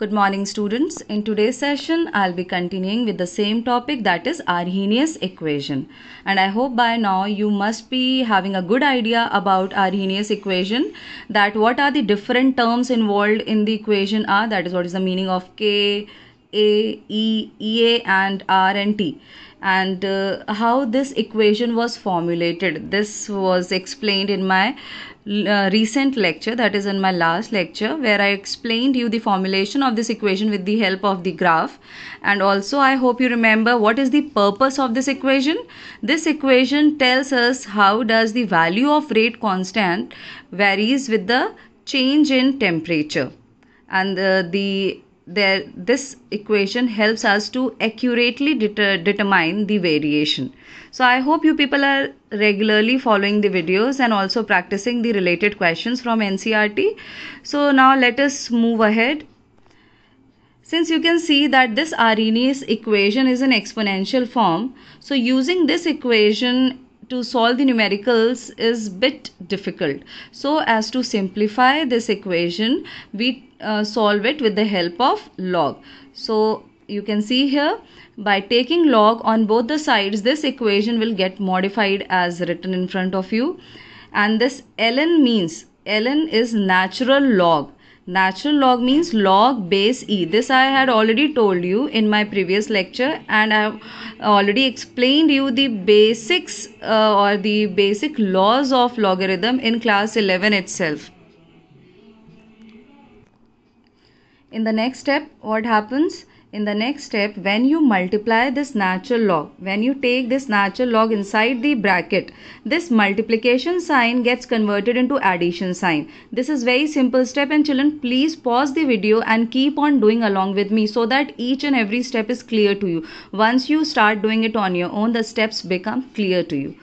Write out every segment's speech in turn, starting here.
Good morning students. In today's session, I'll be continuing with the same topic that is Arrhenius equation. And I hope by now you must be having a good idea about Arrhenius equation that what are the different terms involved in the equation are that is what is the meaning of K, a, E, EA and R and T and uh, how this equation was formulated. This was explained in my uh, recent lecture that is in my last lecture where I explained you the formulation of this equation with the help of the graph and also I hope you remember what is the purpose of this equation. This equation tells us how does the value of rate constant varies with the change in temperature and uh, the there this equation helps us to accurately deter, determine the variation so i hope you people are regularly following the videos and also practicing the related questions from ncrt so now let us move ahead since you can see that this arrhenius equation is an exponential form so using this equation to solve the numericals is bit difficult. So as to simplify this equation, we uh, solve it with the help of log. So you can see here by taking log on both the sides this equation will get modified as written in front of you and this ln means ln is natural log Natural log means log base e. This I had already told you in my previous lecture and I have already explained you the basics uh, or the basic laws of logarithm in class 11 itself. In the next step what happens? in the next step when you multiply this natural log when you take this natural log inside the bracket this multiplication sign gets converted into addition sign this is very simple step and children please pause the video and keep on doing along with me so that each and every step is clear to you once you start doing it on your own the steps become clear to you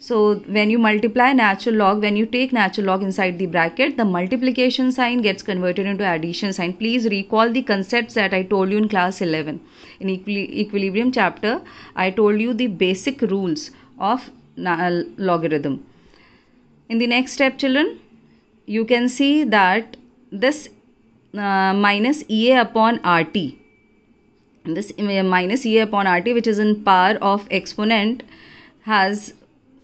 so when you multiply natural log, when you take natural log inside the bracket, the multiplication sign gets converted into addition sign. Please recall the concepts that I told you in class 11. In equi equilibrium chapter, I told you the basic rules of logarithm. In the next step children, you can see that this uh, minus EA upon RT, this uh, minus EA upon RT which is in power of exponent has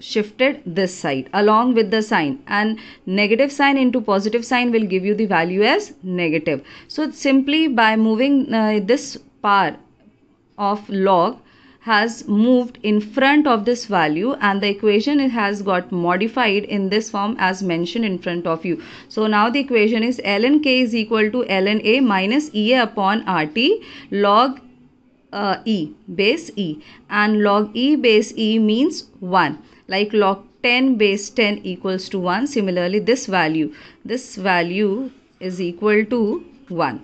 shifted this side along with the sign and negative sign into positive sign will give you the value as negative so simply by moving uh, this power of log has moved in front of this value and the equation has got modified in this form as mentioned in front of you. So now the equation is ln k is equal to ln a minus Ea upon RT log uh, E base E and log E base E means 1 like log 10 base 10 equals to 1 similarly this value this value is equal to 1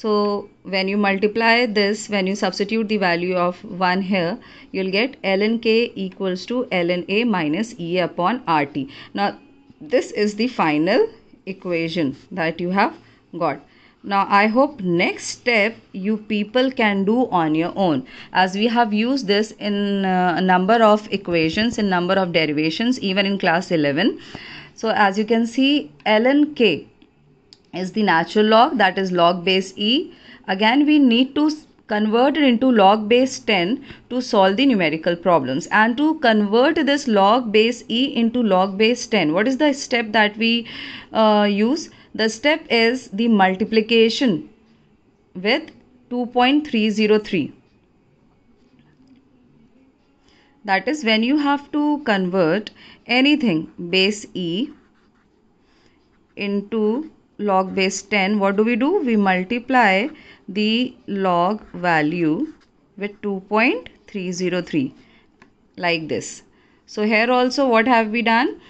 so when you multiply this when you substitute the value of 1 here you'll get ln k equals to ln a minus e upon rt now this is the final equation that you have got now i hope next step you people can do on your own as we have used this in uh, a number of equations in number of derivations even in class 11 so as you can see ln k is the natural log that is log base e again we need to convert it into log base 10 to solve the numerical problems and to convert this log base e into log base 10 what is the step that we uh, use the step is the multiplication with 2.303. That is when you have to convert anything base e into log base 10 what do we do we multiply the log value with 2.303 like this so here also what have we done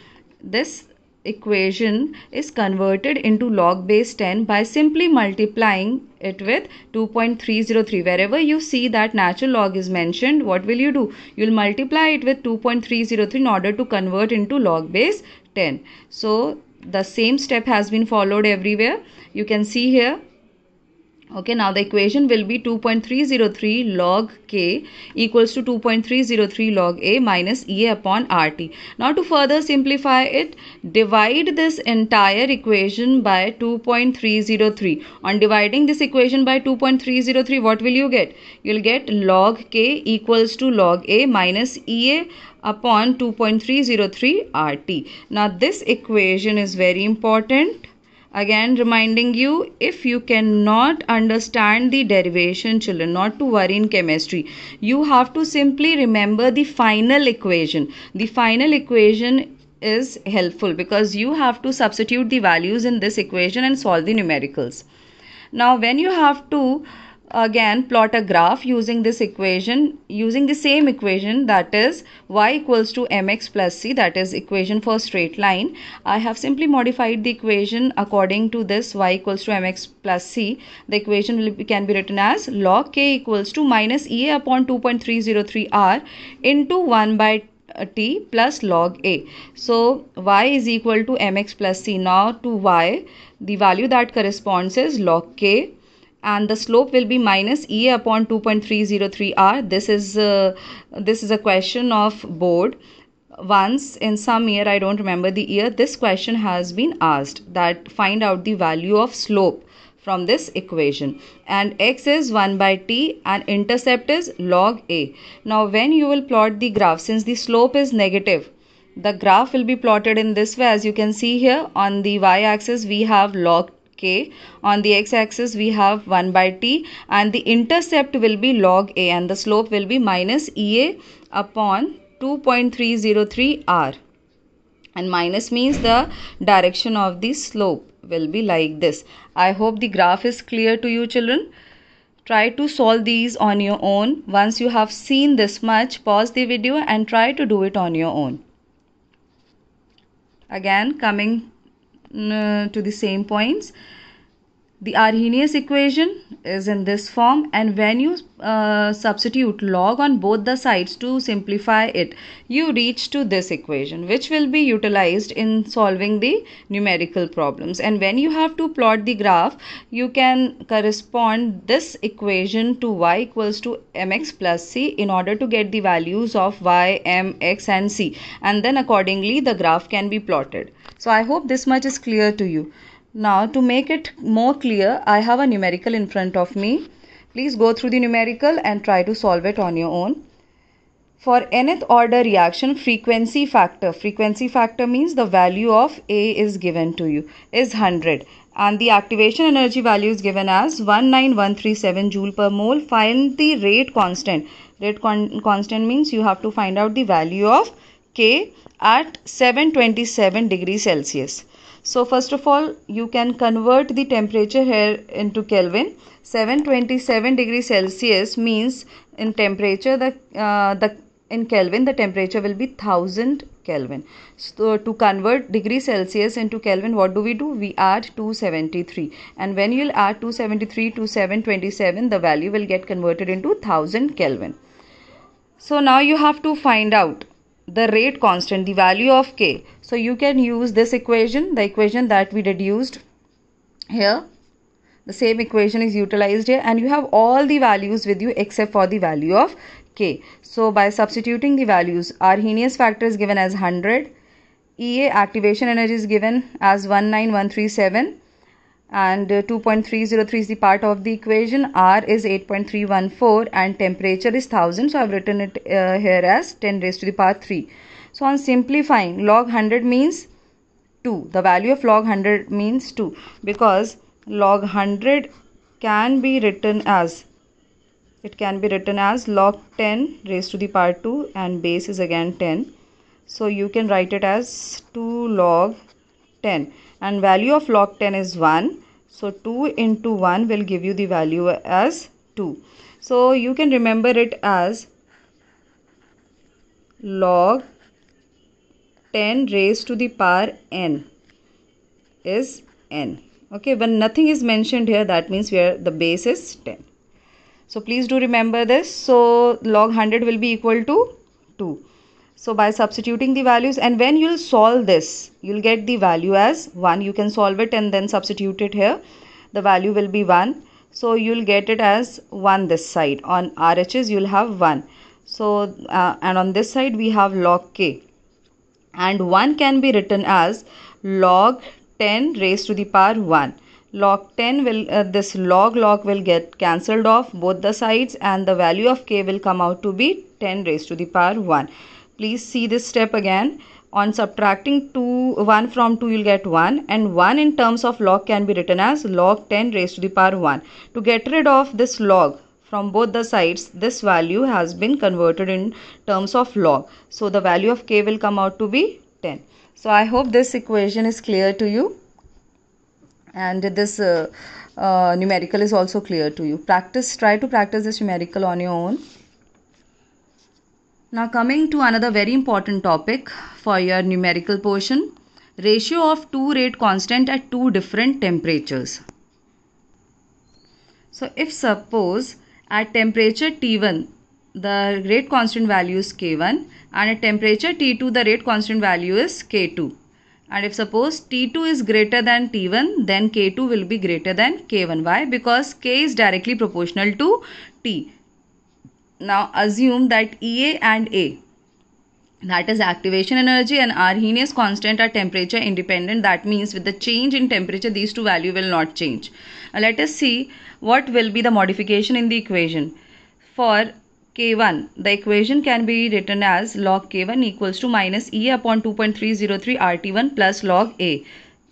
this equation is converted into log base 10 by simply multiplying it with 2.303 wherever you see that natural log is mentioned what will you do you will multiply it with 2.303 in order to convert into log base 10 so the same step has been followed everywhere you can see here okay now the equation will be 2.303 log k equals to 2.303 log a minus ea upon rt now to further simplify it divide this entire equation by 2.303 on dividing this equation by 2.303 what will you get you'll get log k equals to log a minus ea upon 2.303 rt now this equation is very important again reminding you if you cannot understand the derivation children not to worry in chemistry you have to simply remember the final equation the final equation is helpful because you have to substitute the values in this equation and solve the numericals now when you have to again plot a graph using this equation using the same equation that is y equals to mx plus c that is equation for straight line i have simply modified the equation according to this y equals to mx plus c the equation will, can be written as log k equals to minus ea upon 2.303 r into 1 by t plus log a so y is equal to mx plus c now to y the value that corresponds is log k and the slope will be minus E upon 2.303R. This is, uh, this is a question of board. Once in some year, I don't remember the year, this question has been asked that find out the value of slope from this equation and x is 1 by t and intercept is log a. Now when you will plot the graph since the slope is negative the graph will be plotted in this way as you can see here on the y axis we have log k. On the x-axis we have 1 by t and the intercept will be log a and the slope will be minus ea upon 2.303 r. And minus means the direction of the slope will be like this. I hope the graph is clear to you children try to solve these on your own once you have seen this much pause the video and try to do it on your own again coming uh, to the same points. The Arrhenius equation is in this form and when you uh, substitute log on both the sides to simplify it, you reach to this equation which will be utilized in solving the numerical problems. And when you have to plot the graph, you can correspond this equation to y equals to mx plus c in order to get the values of y, m, x and c. And then accordingly the graph can be plotted. So I hope this much is clear to you. Now to make it more clear, I have a numerical in front of me. Please go through the numerical and try to solve it on your own. For nth order reaction, frequency factor. Frequency factor means the value of A is given to you is 100 and the activation energy value is given as 19137 joule per mole find the rate constant rate con constant means you have to find out the value of K at 727 degree Celsius. So first of all you can convert the temperature here into Kelvin. 727 degree Celsius means in temperature the, uh, the in Kelvin the temperature will be 1000 Kelvin. So to convert degree Celsius into Kelvin what do we do? We add 273 and when you will add 273 to 727 the value will get converted into 1000 Kelvin. So now you have to find out the rate constant the value of k so you can use this equation the equation that we deduced here the same equation is utilized here and you have all the values with you except for the value of k so by substituting the values arrhenius factor is given as 100 ea activation energy is given as 19137 and uh, 2.303 is the part of the equation r is 8.314 and temperature is 1000 so i've written it uh, here as 10 raised to the power 3 so on simplifying log 100 means 2 the value of log 100 means 2 because log 100 can be written as it can be written as log 10 raised to the power 2 and base is again 10 so you can write it as 2 log 10 and value of log 10 is 1 so 2 into 1 will give you the value as 2 so you can remember it as log 10 raised to the power n is n okay when nothing is mentioned here that means where the base is 10 so please do remember this so log 100 will be equal to 2 so by substituting the values and when you'll solve this, you'll get the value as 1. You can solve it and then substitute it here. The value will be 1. So you'll get it as 1 this side. On RHS, you'll have 1. So uh, and on this side, we have log k. And 1 can be written as log 10 raised to the power 1 log 10 will uh, this log log will get cancelled off both the sides and the value of k will come out to be 10 raised to the power 1 please see this step again on subtracting 2 1 from 2 you'll get 1 and 1 in terms of log can be written as log 10 raised to the power 1 to get rid of this log from both the sides this value has been converted in terms of log so the value of k will come out to be 10 so i hope this equation is clear to you and this uh, uh, numerical is also clear to you practice try to practice this numerical on your own now coming to another very important topic for your numerical portion. Ratio of two rate constant at two different temperatures. So if suppose at temperature T1 the rate constant value is K1 and at temperature T2 the rate constant value is K2 and if suppose T2 is greater than T1 then K2 will be greater than K1. Why? Because K is directly proportional to T. Now assume that EA and A that is activation energy and Arrhenius constant are temperature independent that means with the change in temperature these two value will not change. Now let us see what will be the modification in the equation. For K1 the equation can be written as log K1 equals to minus E upon 2.303 RT1 plus log A.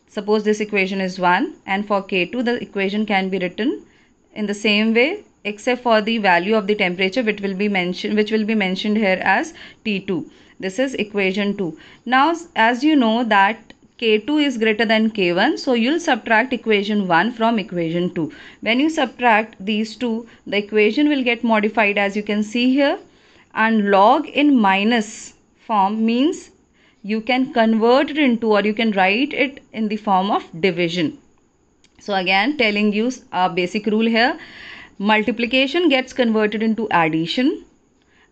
Suppose this equation is 1 and for K2 the equation can be written in the same way except for the value of the temperature which will be mentioned which will be mentioned here as T2 this is equation 2 now as you know that K2 is greater than K1 so you'll subtract equation 1 from equation 2 when you subtract these two the equation will get modified as you can see here and log in minus form means you can convert it into or you can write it in the form of division so again telling you a basic rule here multiplication gets converted into addition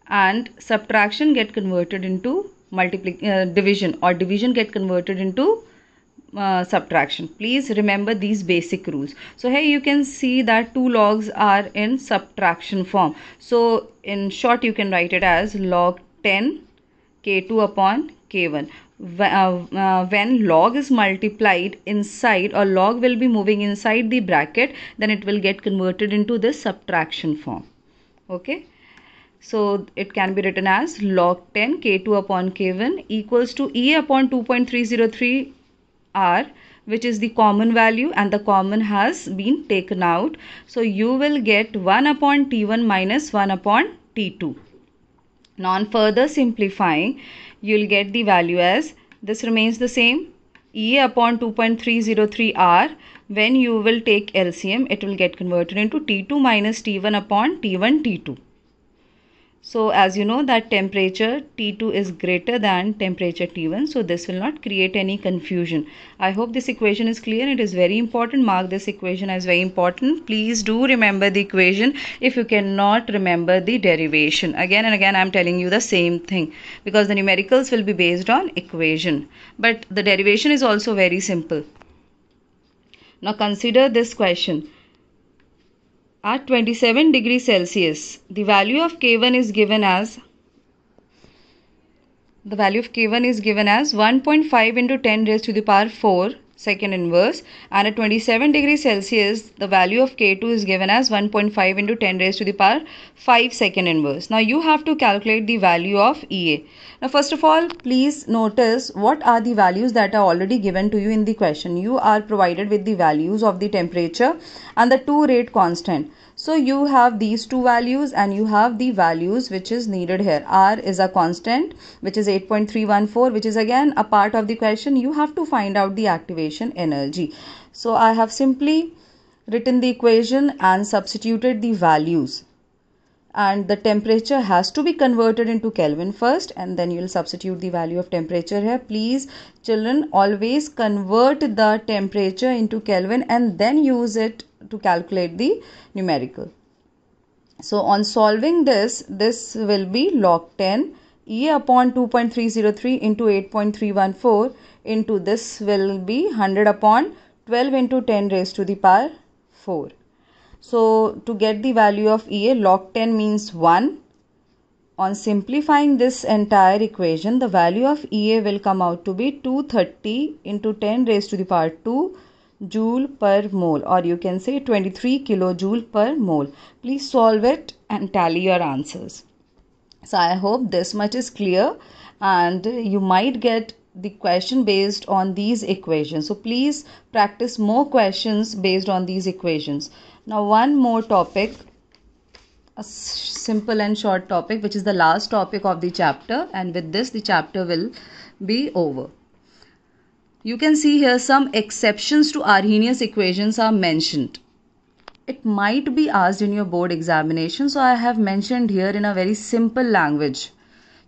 and subtraction get converted into uh, division or division get converted into uh, subtraction please remember these basic rules so here you can see that two logs are in subtraction form so in short you can write it as log 10 k2 upon k1 uh, uh, when log is multiplied inside or log will be moving inside the bracket then it will get converted into this subtraction form okay so it can be written as log 10 k2 upon k1 equals to e upon 2.303 r which is the common value and the common has been taken out so you will get 1 upon t1 minus 1 upon t2 now on further simplifying you will get the value as this remains the same E upon 2.303 R when you will take LCM it will get converted into T2 minus T1 upon T1 T2 so as you know that temperature T2 is greater than temperature T1 so this will not create any confusion. I hope this equation is clear. It is very important. Mark this equation as very important. Please do remember the equation if you cannot remember the derivation. Again and again I am telling you the same thing because the numericals will be based on equation. But the derivation is also very simple. Now consider this question at 27 degrees Celsius. The value of K1 is given as the value of K1 is given as 1.5 into 10 raised to the power 4 second inverse and at 27 degrees Celsius the value of K2 is given as 1.5 into 10 raised to the power 5 second inverse. Now you have to calculate the value of EA. Now first of all please notice what are the values that are already given to you in the question. You are provided with the values of the temperature and the two rate constant. So you have these two values and you have the values which is needed here. R is a constant which is 8.314 which is again a part of the question. You have to find out the activation energy. So I have simply written the equation and substituted the values and the temperature has to be converted into Kelvin first and then you'll substitute the value of temperature here. Please children always convert the temperature into Kelvin and then use it to calculate the numerical so on solving this this will be log 10 e upon 2.303 into 8.314 into this will be 100 upon 12 into 10 raised to the power 4 so to get the value of ea log 10 means 1 on simplifying this entire equation the value of ea will come out to be 230 into 10 raised to the power 2 joule per mole or you can say 23 kilojoule per mole. Please solve it and tally your answers. So I hope this much is clear and you might get the question based on these equations. So please practice more questions based on these equations. Now one more topic, a simple and short topic which is the last topic of the chapter and with this the chapter will be over. You can see here some exceptions to Arrhenius equations are mentioned. It might be asked in your board examination so I have mentioned here in a very simple language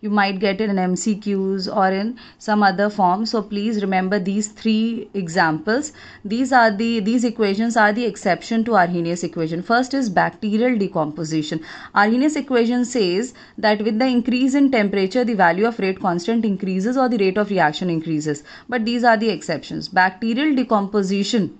you might get in mcqs or in some other form so please remember these three examples these are the these equations are the exception to arrhenius equation first is bacterial decomposition arrhenius equation says that with the increase in temperature the value of rate constant increases or the rate of reaction increases but these are the exceptions bacterial decomposition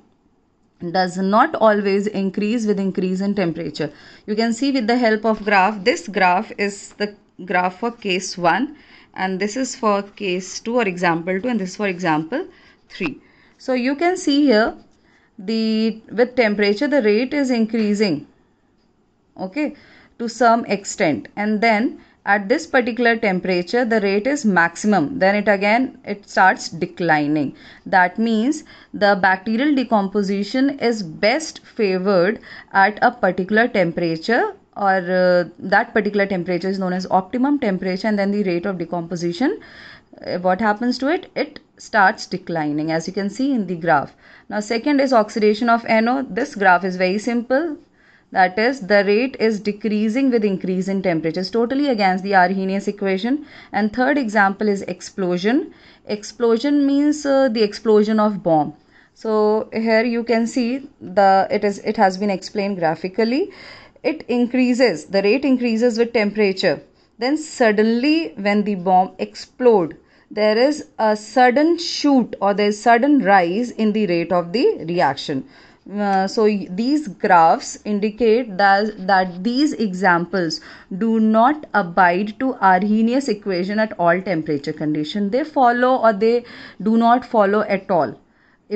does not always increase with increase in temperature you can see with the help of graph this graph is the graph for case 1 and this is for case 2 or example 2 and this for example 3. So you can see here the with temperature the rate is increasing okay to some extent and then at this particular temperature the rate is maximum then it again it starts declining that means the bacterial decomposition is best favored at a particular temperature or uh, that particular temperature is known as optimum temperature and then the rate of decomposition uh, what happens to it it starts declining as you can see in the graph now second is oxidation of NO this graph is very simple that is the rate is decreasing with increase in temperature totally against the Arrhenius equation and third example is explosion explosion means uh, the explosion of bomb so here you can see the it is it has been explained graphically it increases the rate increases with temperature then suddenly when the bomb explode there is a sudden shoot or there is sudden rise in the rate of the reaction uh, so these graphs indicate that, that these examples do not abide to Arrhenius equation at all temperature condition. They follow or they do not follow at all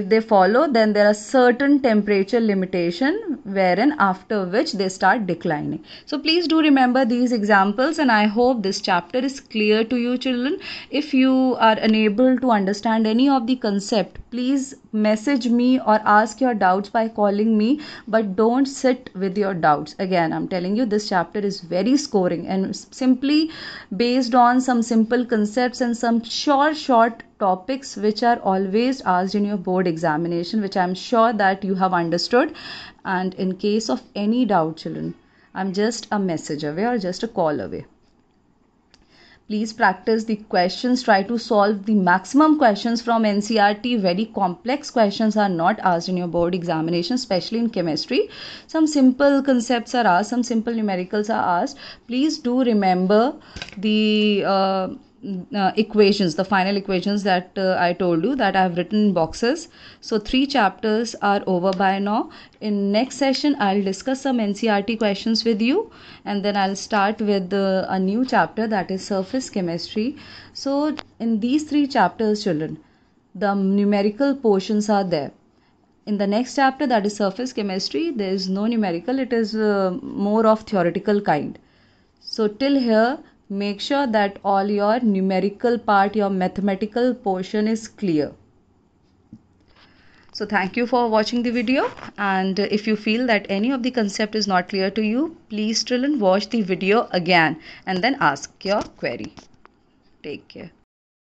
if they follow then there are certain temperature limitation wherein after which they start declining so please do remember these examples and i hope this chapter is clear to you children if you are unable to understand any of the concept please message me or ask your doubts by calling me but don't sit with your doubts again i'm telling you this chapter is very scoring and simply based on some simple concepts and some sure short topics which are always asked in your board examination which i'm sure that you have understood and in case of any doubt children i'm just a message away or just a call away please practice the questions try to solve the maximum questions from ncrt very complex questions are not asked in your board examination especially in chemistry some simple concepts are asked some simple numericals are asked please do remember the uh, uh, equations the final equations that uh, i told you that i have written in boxes so three chapters are over by now in next session i'll discuss some ncrt questions with you and then i'll start with uh, a new chapter that is surface chemistry so in these three chapters children the numerical portions are there in the next chapter that is surface chemistry there is no numerical it is uh, more of theoretical kind so till here make sure that all your numerical part your mathematical portion is clear so thank you for watching the video and if you feel that any of the concept is not clear to you please drill and watch the video again and then ask your query take care